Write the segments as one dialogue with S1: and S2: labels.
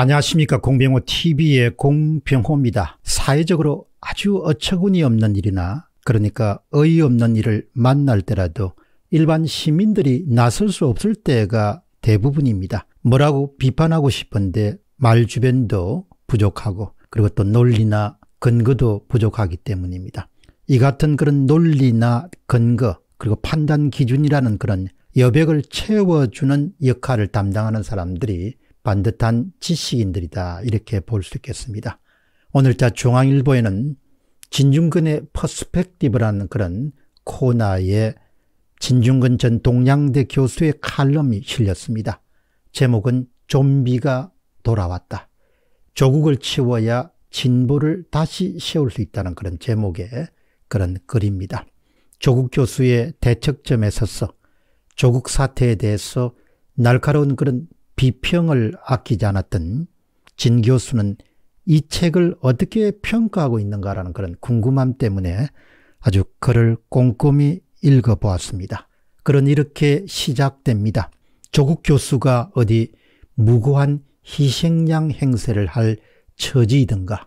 S1: 안녕하십니까 공병호 tv의 공병호입니다. 사회적으로 아주 어처구니 없는 일이나 그러니까 어이없는 일을 만날 때라도 일반 시민들이 나설 수 없을 때가 대부분입니다. 뭐라고 비판하고 싶은데 말 주변도 부족하고 그리고 또 논리나 근거도 부족하기 때문입니다. 이 같은 그런 논리나 근거 그리고 판단 기준이라는 그런 여백을 채워주는 역할을 담당하는 사람들이 반듯한 지식인들이다 이렇게 볼 수 있겠습니다. 오늘자 중앙일보에는 진중근의 퍼스펙티브라는 그런 코너에 진중근 전 동양대 교수의 칼럼이 실렸습니다. 제목은 좀비가 돌아왔다. 조국을 치워야 진보를 다시 세울 수 있다는 그런 제목의 그런 글입니다. 조국 교수의 대척점에 서서 조국 사태에 대해서 날카로운 그런 비평을 아끼지 않았던 진 교수는 이 책을 어떻게 평가하고 있는가라는 그런 궁금함 때문에 아주 글을 꼼꼼히 읽어보았습니다. 글은 이렇게 시작됩니다. 조국 교수가 어디 무고한 희생양 행세를 할 처지이든가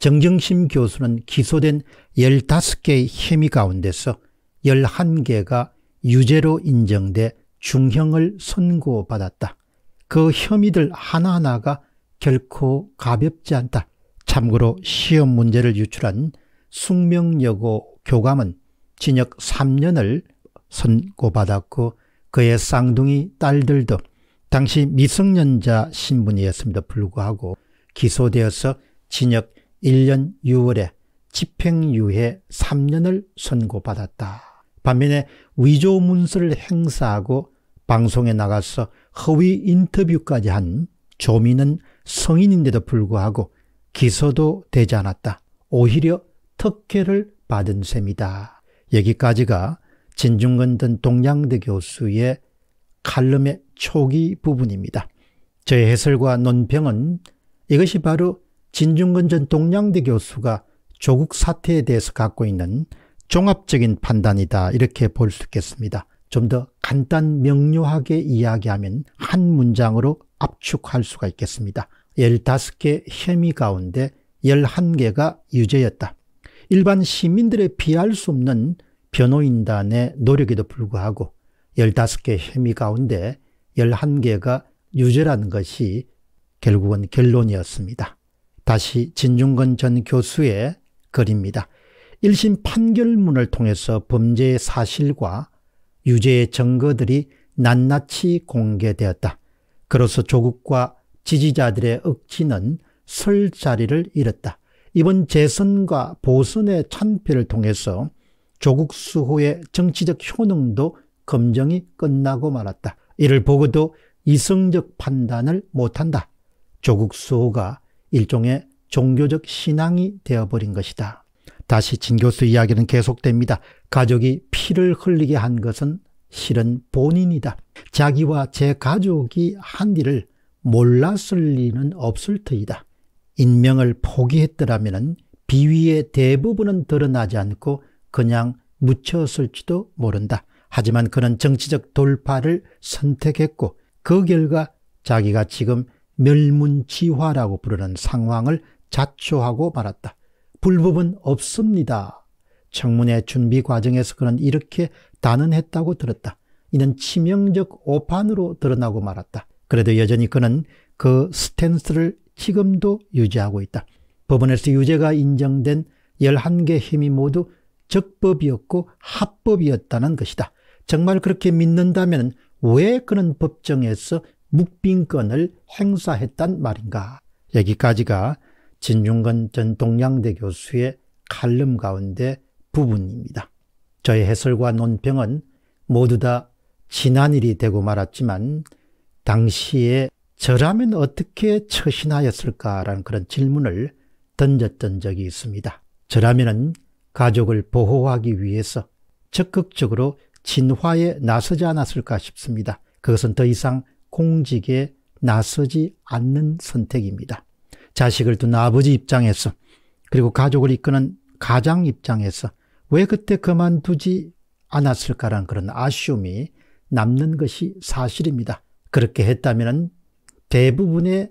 S1: 정경심 교수는 기소된 15개의 혐의 가운데서 11개가 유죄로 인정돼 중형을 선고받았다. 그 혐의들 하나하나가 결코 가볍지 않다. 참고로 시험 문제를 유출한 숙명여고 교감은 징역 3년을 선고받았고 그의 쌍둥이 딸들도 당시 미성년자 신분이었음에도 불구하고 기소되어서 징역 1년 6월에 집행유예 3년을 선고받았다. 반면에 위조 문서를 행사하고 방송에 나가서 허위 인터뷰까지 한 조민은 성인인데도 불구하고 기소도 되지 않았다. 오히려 특혜를 받은 셈이다. 여기까지가 진중근 등 동양대 교수의 칼럼의 초기 부분입니다. 저의 해설과 논평은 이것이 바로 진중근 전 동양대 교수가 조국 사태에 대해서 갖고 있는 종합적인 판단이다 이렇게 볼 수 있겠습니다. 좀더 간단 명료하게 이야기하면 한 문장으로 압축할 수가 있겠습니다. 15개 혐의 가운데 11개가 유죄였다. 일반 시민들의 피할 수 없는 변호인단의 노력에도 불구하고 15개 혐의 가운데 11개가 유죄라는 것이 결국은 결론이었습니다. 다시 진중근전 교수의 글입니다. 1심 판결문을 통해서 범죄의 사실과 유죄의 증거들이 낱낱이 공개되었다. 그로서 조국과 지지자들의 억지는 설 자리를 잃었다. 이번 재선과 보선의 참패를 통해서 조국 수호의 정치적 효능도 검증이 끝나고 말았다. 이를 보고도 이성적 판단을 못한다. 조국 수호가 일종의 종교적 신앙이 되어버린 것이다. 다시 진 교수 이야기는 계속됩니다. 가족이 피를 흘리게 한 것은 실은 본인이다. 자기와 제 가족이 한 일을 몰랐을 리는 없을 터이다. 인명을 포기했더라면 비위의 대부분은 드러나지 않고 그냥 묻혔을지도 모른다. 하지만 그는 정치적 돌파를 선택했고 그 결과 자기가 지금 멸문지화라고 부르는 상황을 자초하고 말았다. 불법은 없습니다. 청문회 준비 과정에서 그는 이렇게 단언했다고 들었다. 이는 치명적 오판으로 드러나고 말았다. 그래도 여전히 그는 그 스탠스를 지금도 유지하고 있다. 법원에서 유죄가 인정된 11개 힘이 모두 적법이었고 합법이었다는 것이다. 정말 그렇게 믿는다면 왜 그는 법정에서 묵빈권을 행사했단 말인가. 여기까지가 진중근 전 동양대 교수의 칼럼 가운데 부분입니다. 저의 해설과 논평은 모두 다 지난 일이 되고 말았지만 당시에 저라면 어떻게 처신하였을까라는 그런 질문을 던졌던 적이 있습니다. 저라면 가족을 보호하기 위해서 적극적으로 진화에 나서지 않았을까 싶습니다. 그것은 더 이상 공직에 나서지 않는 선택입니다. 자식을 둔 아버지 입장에서 그리고 가족을 이끄는 가장 입장에서 왜 그때 그만두지 않았을까라는 그런 아쉬움이 남는 것이 사실입니다. 그렇게 했다면 대부분의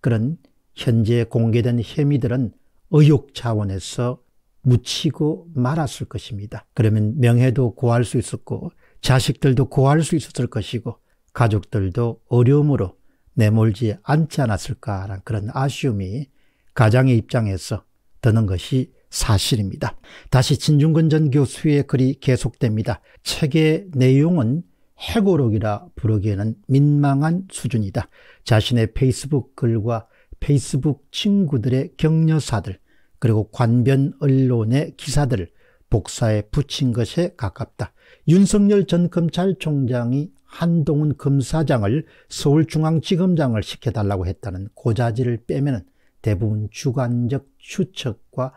S1: 그런 현재 공개된 혐의들은 의혹 차원에서 묻히고 말았을 것입니다. 그러면 명예도 구할 수 있었고 자식들도 구할 수 있었을 것이고 가족들도 어려움으로 내몰지 않지 않았을까라는 그런 아쉬움이 가장의 입장에서 드는 것이 사실입니다. 다시 진중근 전 교수의 글이 계속됩니다. 책의 내용은 해고록이라 부르기에는 민망한 수준이다. 자신의 페이스북 글과 페이스북 친구들의 격려사들 그리고 관변 언론의 기사들을 복사에 붙인 것에 가깝다. 윤석열 전 검찰총장이 한동훈 검사장을 서울중앙지검장을 시켜달라고 했다는 고자질을 빼면 대부분 주관적 추측과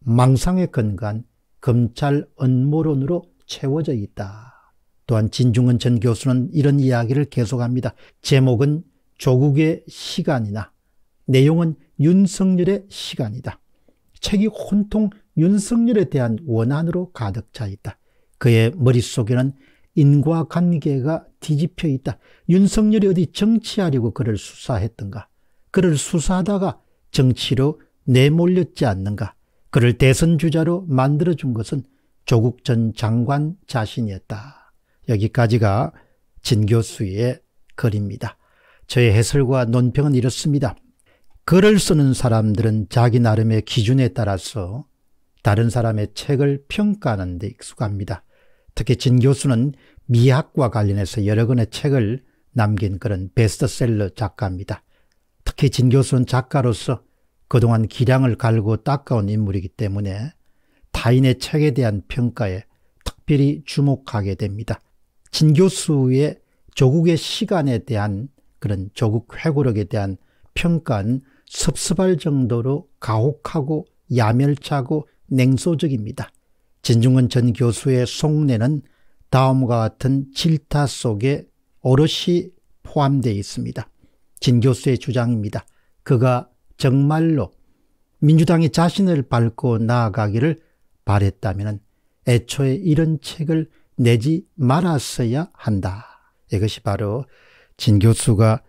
S1: 망상에 근거한 검찰 음모론으로 채워져 있다. 또한 진중근 전 교수는 이런 이야기를 계속합니다. 제목은 조국의 시간이나 내용은 윤석열의 시간이다. 책이 혼통 윤석열에 대한 원한으로 가득 차 있다. 그의 머릿속에는 인과관계가 뒤집혀 있다. 윤석열이 어디 정치하려고 그를 수사했던가? 그를 수사하다가 정치로 내몰렸지 않는가? 그를 대선주자로 만들어준 것은 조국 전 장관 자신이었다. 여기까지가 진 교수의 글입니다. 저의 해설과 논평은 이렇습니다. 글을 쓰는 사람들은 자기 나름의 기준에 따라서 다른 사람의 책을 평가하는 데 익숙합니다. 특히 진 교수는 미학과 관련해서 여러 권의 책을 남긴 그런 베스트셀러 작가입니다. 특히 진 교수는 작가로서 그동안 기량을 갈고 닦아온 인물이기 때문에 타인의 책에 대한 평가에 특별히 주목하게 됩니다. 진 교수의 조국의 시간에 대한 그런 조국 회고력에 대한 평가는 섭섭할 정도로 가혹하고 야멸차고 냉소적입니다. 진중근 전 교수의 속내는 다음과 같은 질타 속에 오롯이 포함되어 있습니다. 진 교수의 주장입니다. 그가 정말로 민주당이 자신을 밟고 나아가기를 바랬다면 애초에 이런 책을 내지 말았어야 한다. 이것이 바로 진 교수가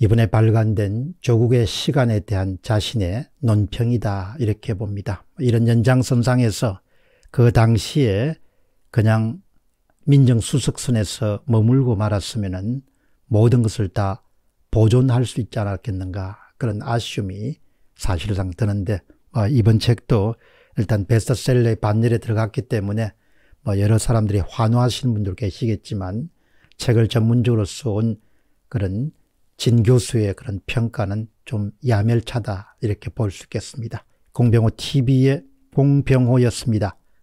S1: 이번에 발간된 조국의 시간에 대한 자신의 논평이다 이렇게 봅니다. 이런 연장선상에서 그 당시에 그냥 민정수석선에서 머물고 말았으면 모든 것을 다 보존할 수 있지 않았겠는가 그런 아쉬움이 사실상 드는데 뭐 이번 책도 일단 베스트셀러의 반열에 들어갔기 때문에 뭐 여러 사람들이 환호하시는 분들 계시겠지만 책을 전문적으로 써온 그런 진 교수의 그런 평가는 좀 야멸차다 이렇게 볼 수 있겠습니다. 공병호 TV의 공병호였습니다.